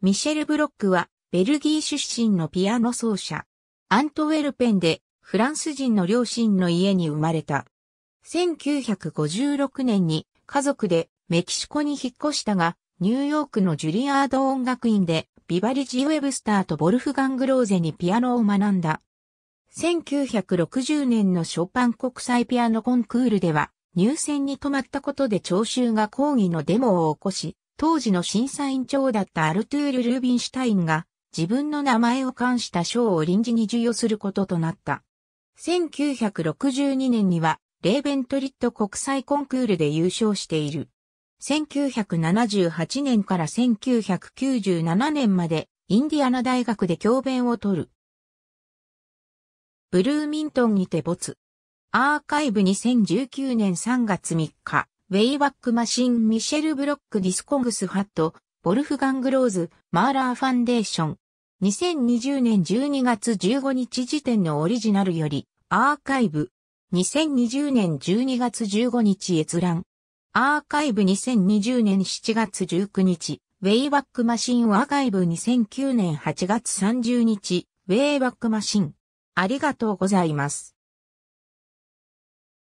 ミシェル・ブロックは、ベルギー出身のピアノ奏者。アントウェルペンで、フランス人の両親の家に生まれた。1956年に、家族でメキシコに引っ越したが、ニューヨークのジュリアード音楽院で、ビバリジ・ウェブスターとボルフガン・グローゼにピアノを学んだ。1960年のショパン国際ピアノコンクールでは、入選に止まったことで聴衆が抗議のデモを起こし、当時の審査委員長だったアルトゥール・ルービンシュタインが自分の名前を冠した賞を臨時に授与することとなった。1962年にはレーベントリット国際コンクールで優勝している。1978年から1997年までインディアナ大学で教鞭を取る。ブルーミントンにて没。アーカイブ2019年3月3日。ウェイバックマシン、ミシェル・ブロック、ディスコングス・ハット、ボルフガングローズ、マーラーファンデーション。2020年12月15日時点のオリジナルより、アーカイブ。2020年12月15日閲覧。アーカイブ2020年7月19日。ウェイバックマシンアーカイブ2009年8月30日。ウェイバックマシン。ありがとうございます。